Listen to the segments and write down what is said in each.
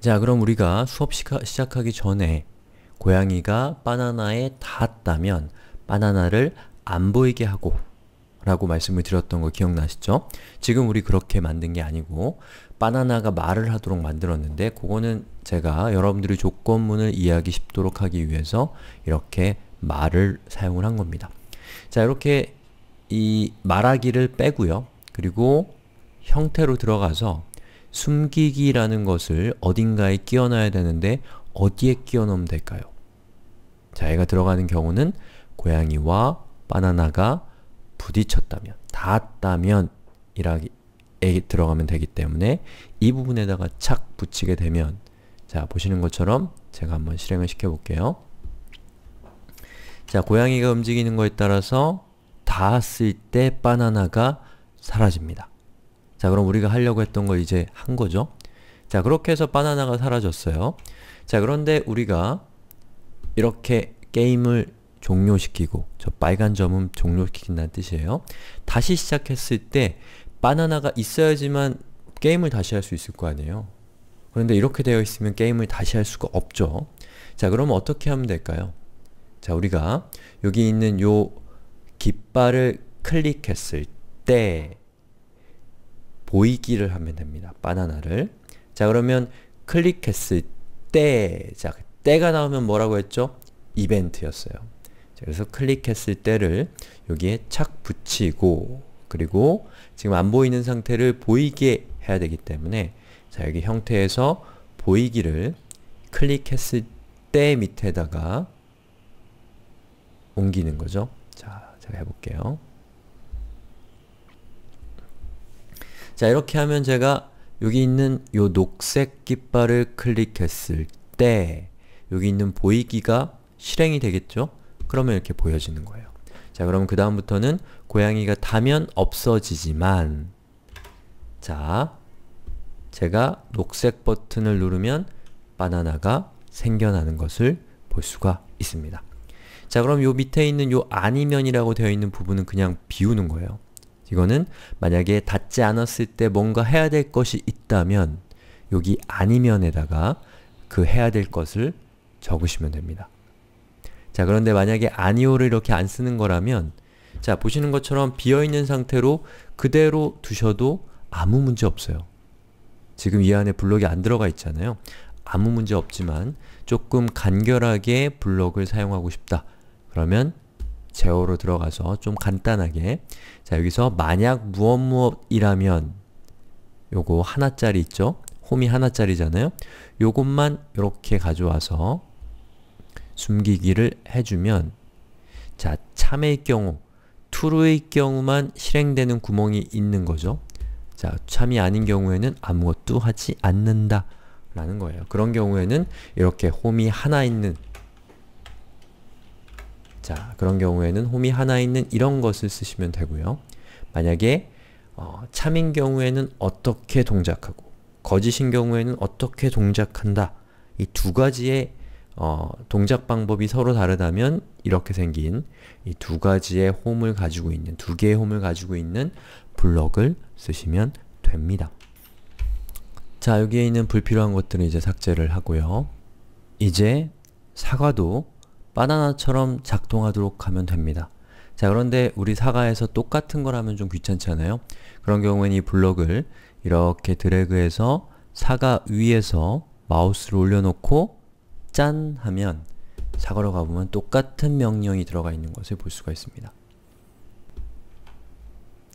자 그럼 우리가 수업 시작하기 전에 고양이가 바나나에 닿았다면 바나나를 안 보이게 하고 라고 말씀을 드렸던 거 기억나시죠? 지금 우리 그렇게 만든 게 아니고 바나나가 말을 하도록 만들었는데 그거는 제가 여러분들이 조건문을 이해하기 쉽도록 하기 위해서 이렇게 말을 사용을 한 겁니다. 자 이렇게 이 말하기를 빼고요. 그리고 형태로 들어가서 숨기기라는 것을 어딘가에 끼워놔야 되는데 어디에 끼워놓으면 될까요? 자, 얘가 들어가는 경우는 고양이와 바나나가 부딪혔다면, 닿았다면 이라에 들어가면 되기 때문에 이 부분에다가 착 붙이게 되면 자, 보시는 것처럼 제가 한번 실행을 시켜볼게요. 자, 고양이가 움직이는 거에 따라서 닿았을 때 바나나가 사라집니다. 자 그럼 우리가 하려고 했던 걸 이제 한 거죠. 자 그렇게 해서 바나나가 사라졌어요. 자 그런데 우리가 이렇게 게임을 종료시키고 저 빨간 점은 종료시킨다는 뜻이에요. 다시 시작했을 때 바나나가 있어야지만 게임을 다시 할 수 있을 거 아니에요. 그런데 이렇게 되어 있으면 게임을 다시 할 수가 없죠. 자 그러면 어떻게 하면 될까요? 자 우리가 여기 있는 요 깃발을 클릭했을 때 보이기를 하면 됩니다. 바나나를. 자 그러면 클릭했을 때, 자 때가 나오면 뭐라고 했죠? 이벤트였어요. 자, 그래서 클릭했을 때를 여기에 착 붙이고 그리고 지금 안 보이는 상태를 보이게 해야 되기 때문에 자 여기 형태에서 보이기를 클릭했을 때 밑에다가 옮기는 거죠. 자, 제가 해볼게요. 자 이렇게 하면 제가 여기 있는 요 녹색 깃발을 클릭했을 때 여기 있는 보이기가 실행이 되겠죠? 그러면 이렇게 보여지는 거예요. 자 그럼 그 다음부터는 고양이가 타면 없어지지만 자 제가 녹색 버튼을 누르면 바나나가 생겨나는 것을 볼 수가 있습니다. 자 그럼 요 밑에 있는 요 아니면이라고 되어 있는 부분은 그냥 비우는 거예요. 이거는 만약에 닿지 않았을 때 뭔가 해야 될 것이 있다면 여기 아니면에다가 그 해야 될 것을 적으시면 됩니다. 자 그런데 만약에 아니오를 이렇게 안 쓰는 거라면 자 보시는 것처럼 비어있는 상태로 그대로 두셔도 아무 문제 없어요. 지금 이 안에 블록이 안 들어가 있잖아요. 아무 문제 없지만 조금 간결하게 블록을 사용하고 싶다. 그러면 제어로 들어가서 좀 간단하게 자 여기서 만약 무엇 무엇이라면 요거 하나짜리 있죠? 홈이 하나짜리잖아요? 요것만 이렇게 가져와서 숨기기를 해주면 자, 참의 경우, true의 경우만 실행되는 구멍이 있는 거죠. 자, 참이 아닌 경우에는 아무것도 하지 않는다 라는 거예요. 그런 경우에는 이렇게 홈이 하나 있는 자, 그런 경우에는 홈이 하나 있는 이런 것을 쓰시면 되고요. 만약에 어, 참인 경우에는 어떻게 동작하고 거짓인 경우에는 어떻게 동작한다 이 두 가지의 어, 동작 방법이 서로 다르다면 이렇게 생긴 이 두 가지의 홈을 가지고 있는 두 개의 홈을 가지고 있는 블럭을 쓰시면 됩니다. 자 여기에 있는 불필요한 것들은 이제 삭제를 하고요. 이제 사과도 바나나처럼 작동하도록 하면 됩니다. 자 그런데 우리 사과에서 똑같은 걸 하면 좀 귀찮잖아요. 그런 경우에는 이 블럭을 이렇게 드래그해서 사과 위에서 마우스를 올려놓고 짠 하면 사과로 가보면 똑같은 명령이 들어가 있는 것을 볼 수가 있습니다.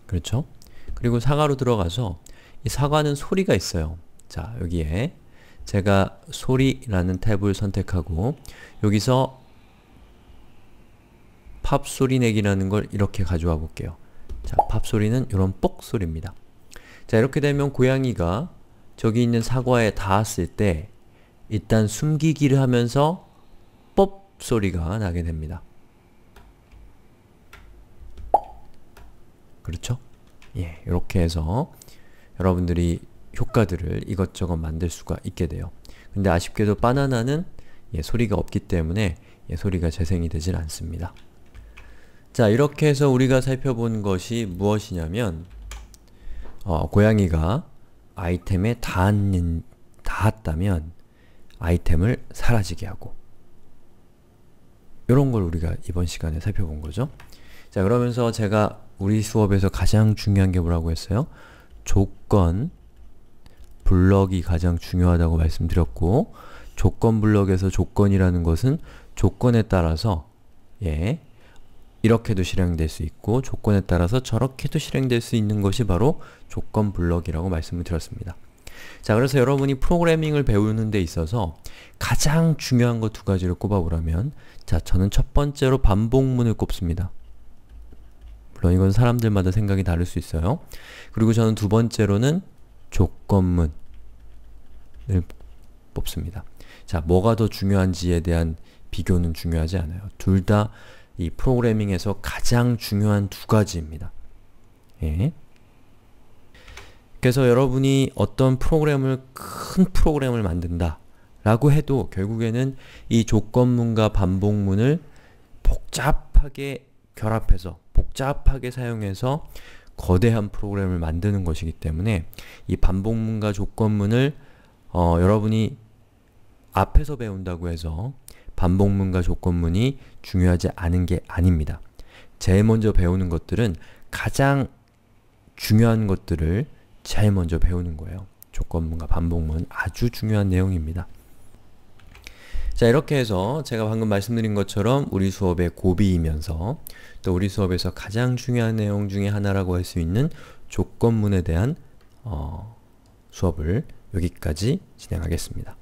그렇죠? 그리고 사과로 들어가서 이 사과는 소리가 있어요. 자 여기에 제가 소리라는 탭을 선택하고 여기서 팝 소리 내기라는 걸 이렇게 가져와 볼게요. 자, 팝 소리는 이런 뻑 소리입니다. 자, 이렇게 되면 고양이가 저기 있는 사과에 닿았을 때 일단 숨기기를 하면서 법 소리가 나게 됩니다. 그렇죠? 예, 이렇게 해서 여러분들이 효과들을 이것저것 만들 수가 있게 돼요. 근데 아쉽게도 바나나는 예, 소리가 없기 때문에 예, 소리가 재생이 되질 않습니다. 자 이렇게 해서 우리가 살펴본 것이 무엇이냐면 어, 고양이가 아이템에 닿았는, 닿았다면 아이템을 사라지게 하고 이런 걸 우리가 이번 시간에 살펴본 거죠. 자 그러면서 제가 우리 수업에서 가장 중요한 게 뭐라고 했어요? 조건 블럭이 가장 중요하다고 말씀드렸고 조건 블럭에서 조건이라는 것은 조건에 따라서 예 이렇게도 실행될 수 있고 조건에 따라서 저렇게도 실행될 수 있는 것이 바로 조건 블럭이라고 말씀을 드렸습니다. 자 그래서 여러분이 프로그래밍을 배우는 데 있어서 가장 중요한 것 두 가지를 꼽아보라면 자 저는 첫 번째로 반복문을 꼽습니다. 물론 이건 사람들마다 생각이 다를 수 있어요. 그리고 저는 두 번째로는 조건문을 뽑습니다. 자 뭐가 더 중요한지에 대한 비교는 중요하지 않아요. 둘다 이 프로그래밍에서 가장 중요한 두 가지입니다. 예. 그래서 여러분이 어떤 프로그램을 큰 프로그램을 만든다 라고 해도 결국에는 이 조건문과 반복문을 복잡하게 결합해서 복잡하게 사용해서 거대한 프로그램을 만드는 것이기 때문에 이 반복문과 조건문을 어, 여러분이 앞에서 배운다고 해서 반복문과 조건문이 중요하지 않은 게 아닙니다. 제일 먼저 배우는 것들은 가장 중요한 것들을 제일 먼저 배우는 거예요. 조건문과 반복문 아주 중요한 내용입니다. 자 이렇게 해서 제가 방금 말씀드린 것처럼 우리 수업의 고비이면서 또 우리 수업에서 가장 중요한 내용 중의 하나라고 할 수 있는 조건문에 대한 어, 수업을 여기까지 진행하겠습니다.